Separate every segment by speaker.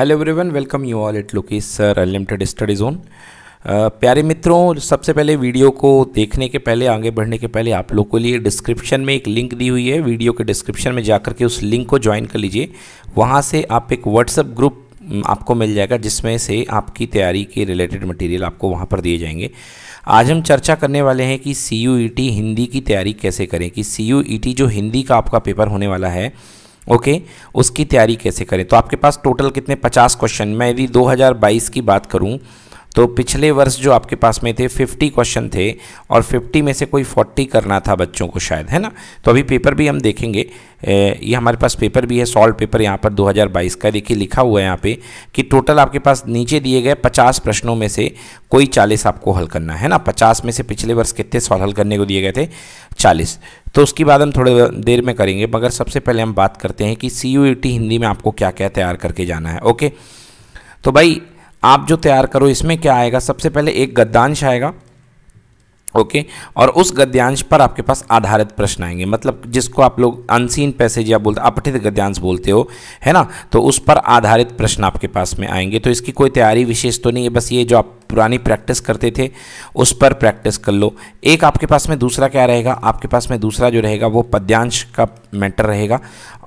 Speaker 1: hello everyone welcome you all it lucky sir unlimited study zone प्यारे मित्रों सबसे पहले वीडियो को देखने के पहले आगे बढ़ने के पहले आप लोग के लिए डिस्क्रिप्शन में एक लिंक दी हुई है वीडियो के डिस्क्रिप्शन में जाकर के उस लिंक को ज्वाइन कर लीजिए वहाँ से आप एक व्हाट्सअप ग्रुप आपको मिल जाएगा जिसमें से आपकी तैयारी के रिलेटेड मटेरियल आपको वहाँ पर दिए जाएंगे आज हम चर्चा करने वाले हैं कि सी e हिंदी की तैयारी कैसे करें कि सी e जो हिंदी का आपका पेपर होने वाला है ओके उसकी तैयारी कैसे करें तो आपके पास टोटल कितने पचास क्वेश्चन मैं यदि 2022 की बात करूँ तो पिछले वर्ष जो आपके पास में थे 50 क्वेश्चन थे और 50 में से कोई 40 करना था बच्चों को शायद है ना तो अभी पेपर भी हम देखेंगे ये हमारे पास पेपर भी है सॉल्व पेपर यहाँ पर 2022 का देखिए लिखा हुआ है यहाँ पे कि टोटल आपके पास नीचे दिए गए 50 प्रश्नों में से कोई 40 आपको हल करना है ना 50 में से पिछले वर्ष कितने सॉल्व हल करने को दिए गए थे 40 तो उसकी बात हम थोड़े देर में करेंगे मगर सबसे पहले हम बात करते हैं कि सी e हिंदी में आपको क्या क्या तैयार करके जाना है ओके तो भाई आप जो तैयार करो इसमें क्या आएगा सबसे पहले एक गद्यांश आएगा ओके और उस गद्यांश पर आपके पास आधारित प्रश्न आएंगे मतलब जिसको आप लोग अनसीन पैसेज या बोलते अपठित गद्यांश बोलते हो है ना तो उस पर आधारित प्रश्न आपके पास में आएंगे तो इसकी कोई तैयारी विशेष तो नहीं है बस ये जो आप पुरानी प्रैक्टिस करते थे उस पर प्रैक्टिस कर लो एक आपके पास में दूसरा क्या रहेगा आपके पास में दूसरा जो रहेगा वो पद्यांश का मैटर रहेगा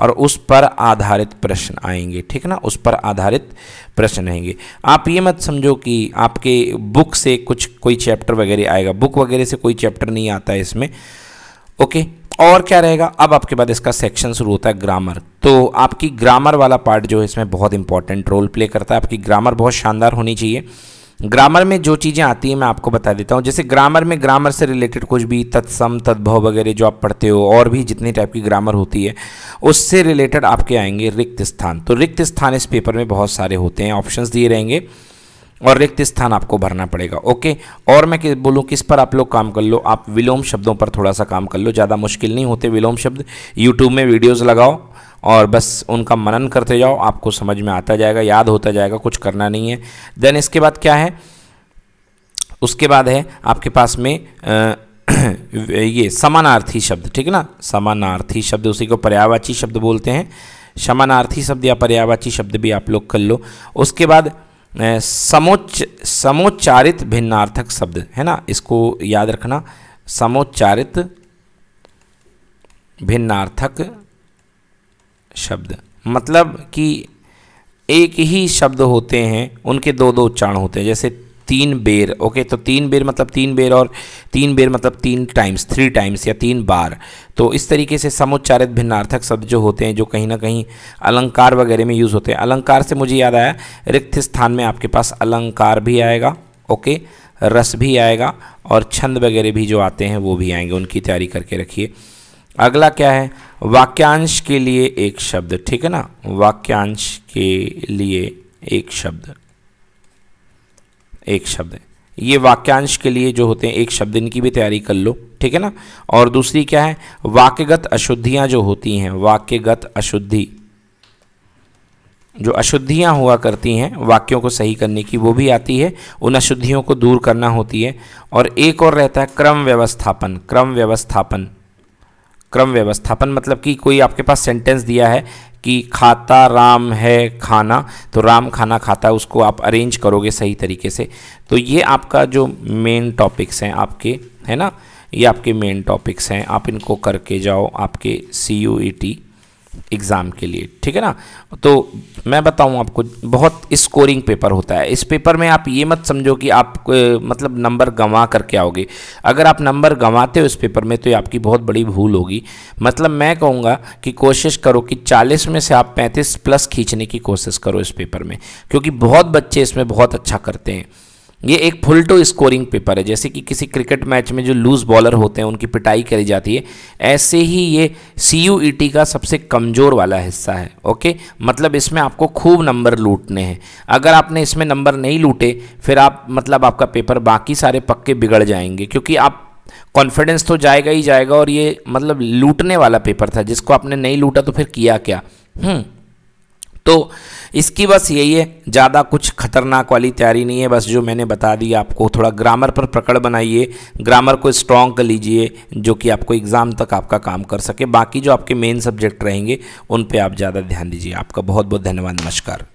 Speaker 1: और उस पर आधारित प्रश्न आएंगे ठीक ना उस पर आधारित प्रश्न रहेंगे आप ये मत समझो कि आपके बुक से कुछ कोई चैप्टर वगैरह आएगा बुक वगैरह से कोई चैप्टर नहीं आता है इसमें ओके और क्या रहेगा अब आपके बाद इसका सेक्शन शुरू होता है ग्रामर तो आपकी ग्रामर वाला पार्ट जो है इसमें बहुत इंपॉर्टेंट रोल प्ले करता है आपकी ग्रामर बहुत शानदार होनी चाहिए ग्रामर में जो चीज़ें आती हैं मैं आपको बता देता हूँ जैसे ग्रामर में ग्रामर से रिलेटेड कुछ भी तत्सम तद्भव वगैरह जो आप पढ़ते हो और भी जितनी टाइप की ग्रामर होती है उससे रिलेटेड आपके आएंगे रिक्त स्थान तो रिक्त स्थान इस पेपर में बहुत सारे होते हैं ऑप्शंस दिए रहेंगे और रिक्त स्थान आपको भरना पड़ेगा ओके और मैं बोलूँ किस पर आप लोग काम कर लो आप विलोम शब्दों पर थोड़ा सा काम कर लो ज़्यादा मुश्किल नहीं होते विलोम शब्द यूट्यूब में वीडियोज़ लगाओ और बस उनका मनन करते जाओ आपको समझ में आता जाएगा याद होता जाएगा कुछ करना नहीं है देन इसके बाद क्या है उसके बाद है आपके पास में आ, ये समानार्थी शब्द ठीक है ना समानार्थी शब्द उसी को पर्यावाची शब्द बोलते हैं समानार्थी शब्द या पर्यावाची शब्द भी आप लोग कर लो उसके बाद समोच्च समोच्चारित भिन्नार्थक शब्द है ना इसको याद रखना समोच्चारित भिन्नार्थक शब्द मतलब कि एक ही शब्द होते हैं उनके दो दो उच्चारण होते हैं जैसे तीन बेर ओके तो तीन बेर मतलब तीन बेर और तीन बेर मतलब तीन टाइम्स थ्री टाइम्स या तीन बार तो इस तरीके से समुच्चारित भिन्नार्थक शब्द जो होते हैं जो कहीं ना कहीं अलंकार वगैरह में यूज़ होते हैं अलंकार से मुझे याद आया रिक्त स्थान में आपके पास अलंकार भी आएगा ओके रस भी आएगा और छंद वगैरह भी जो आते हैं वो भी आएंगे उनकी तैयारी करके रखिए अगला क्या है वाक्यांश के लिए एक शब्द ठीक है ना वाक्यांश के लिए एक शब्द एक शब्द ये वाक्यांश के लिए जो होते हैं एक शब्द इनकी भी तैयारी कर लो ठीक है ना और दूसरी क्या है वाक्यगत अशुद्धियां जो होती हैं वाक्यगत अशुद्धि जो अशुद्धियां हुआ करती हैं वाक्यों को सही करने की वो भी आती है उन अशुद्धियों को दूर करना होती है और एक और रहता है क्रम व्यवस्थापन क्रम व्यवस्थापन क्रम व्यवस्थापन मतलब कि कोई आपके पास सेंटेंस दिया है कि खाता राम है खाना तो राम खाना खाता है उसको आप अरेंज करोगे सही तरीके से तो ये आपका जो मेन टॉपिक्स हैं आपके है ना ये आपके मेन टॉपिक्स हैं आप इनको करके जाओ आपके C U E T exam के लिए ठीक है ना तो मैं बताऊं आपको बहुत स्कोरिंग पेपर होता है इस पेपर में आप ये मत समझो कि आप मतलब नंबर गंवा करके आओगे अगर आप नंबर गंवाते हो इस पेपर में तो ये आपकी बहुत बड़ी भूल होगी मतलब मैं कहूँगा कि कोशिश करो कि 40 में से आप 35 प्लस खींचने की कोशिश करो इस पेपर में क्योंकि बहुत बच्चे इसमें बहुत अच्छा करते हैं ये एक फुल टू स्कोरिंग पेपर है जैसे कि किसी क्रिकेट मैच में जो लूज बॉलर होते हैं उनकी पिटाई करी जाती है ऐसे ही ये सी यू e का सबसे कमज़ोर वाला हिस्सा है ओके मतलब इसमें आपको खूब नंबर लूटने हैं अगर आपने इसमें नंबर नहीं लूटे फिर आप मतलब आपका पेपर बाकी सारे पक्के बिगड़ जाएंगे क्योंकि आप कॉन्फिडेंस तो जाएगा ही जाएगा और ये मतलब लूटने वाला पेपर था जिसको आपने नहीं लूटा तो फिर किया क्या हम्म, तो इसकी बस यही है ज़्यादा कुछ खतरनाक वाली तैयारी नहीं है बस जो मैंने बता दी आपको थोड़ा ग्रामर पर पकड़ बनाइए ग्रामर को स्ट्रॉन्ग कर लीजिए जो कि आपको एग्ज़ाम तक आपका काम कर सके बाकी जो आपके मेन सब्जेक्ट रहेंगे उन पर आप ज़्यादा ध्यान दीजिए आपका बहुत बहुत धन्यवाद नमस्कार